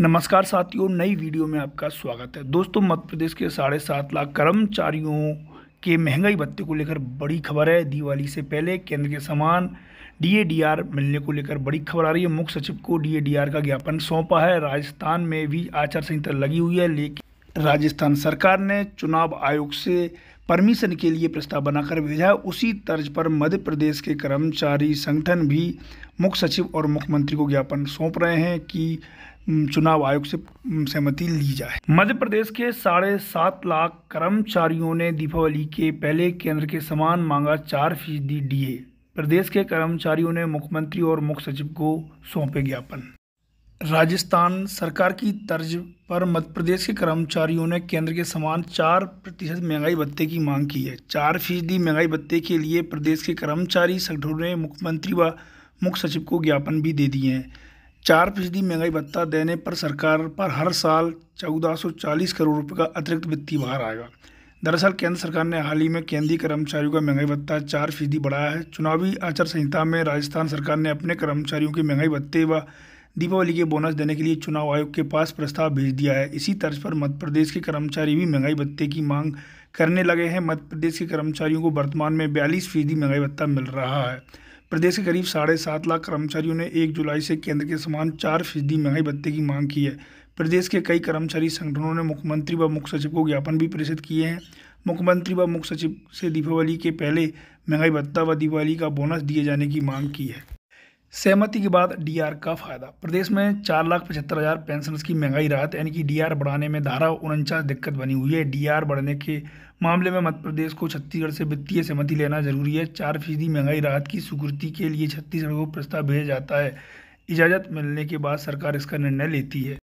नमस्कार साथियों नई वीडियो में आपका स्वागत है दोस्तों मध्य प्रदेश के साढ़े सात लाख कर्मचारियों के महंगाई भत्ते को लेकर बड़ी खबर है दिवाली से पहले केंद्र के समान डीएडीआर मिलने को लेकर बड़ी खबर आ रही है मुख्य सचिव को डीएडीआर का ज्ञापन सौंपा है राजस्थान में भी आचार संहिता लगी हुई है लेकिन राजस्थान सरकार ने चुनाव आयोग से परमिशन के लिए प्रस्ताव बनाकर भेजा है उसी तर्ज पर मध्य प्रदेश के कर्मचारी संगठन भी मुख्य सचिव और मुख्यमंत्री को ज्ञापन सौंप रहे हैं कि चुनाव आयोग से सहमति ली जाए मध्य प्रदेश के साढ़े सात लाख कर्मचारियों ने दीपावली के पहले केंद्र के समान मांगा चार फीसदी डीए प्रदेश के कर्मचारियों ने मुख्यमंत्री और मुख्य सचिव को सौंपे ज्ञापन राजस्थान सरकार की तर्ज पर मध्य प्रदेश के कर्मचारियों ने केंद्र के समान चार प्रतिशत महंगाई भत्ते की मांग की है चार फीसदी महंगाई भत्ते के लिए प्रदेश के कर्मचारी संगठनों ने मुख्यमंत्री व मुख्य सचिव को ज्ञापन भी दे दिए हैं चार फीसदी महंगाई भत्ता देने पर सरकार पर हर साल चौदह सौ चालीस करोड़ रुपये का अतिरिक्त वित्तीय भार आएगा दरअसल केंद्र सरकार ने हाल ही में केंद्रीय कर्मचारियों का महंगाई भत्ता चार फीसदी बढ़ाया है चुनावी आचार संहिता में राजस्थान सरकार ने अपने कर्मचारियों के महंगाई भत्ते व दीपावली के बोनस देने के लिए चुनाव आयोग के पास प्रस्ताव भेज दिया है इसी तर्ज पर मध्य प्रदेश के कर्मचारी भी महंगाई भत्ते की मांग करने लगे हैं मध्य प्रदेश के कर्मचारियों को वर्तमान में बयालीस फीसदी महंगाई भत्ता मिल रहा है प्रदेश के करीब साढ़े सात लाख कर्मचारियों ने एक जुलाई से केंद्र के समान चार फीसदी महंगाई भत्ते की मांग की है प्रदेश के कई कर्मचारी संगठनों ने मुख्यमंत्री व मुख्य सचिव को ज्ञापन भी प्रेषित किए हैं मुख्यमंत्री व मुख्य सचिव से दीपावली के पहले महंगाई भत्ता व दीपावली का बोनस दिए जाने की मांग की है सहमति के बाद डीआर का फायदा प्रदेश में चार लाख पचहत्तर हज़ार पेंशनर्स की महंगाई राहत यानी कि डीआर बढ़ाने में धारा उनचास दिक्कत बनी हुई है डीआर बढ़ने के मामले में मध्य प्रदेश को छत्तीसगढ़ से वित्तीय सहमति लेना जरूरी है चार फीसदी महंगाई राहत की स्वीकृति के लिए छत्तीसगढ़ को प्रस्ताव भेजा जाता है इजाज़त मिलने के बाद सरकार इसका निर्णय लेती है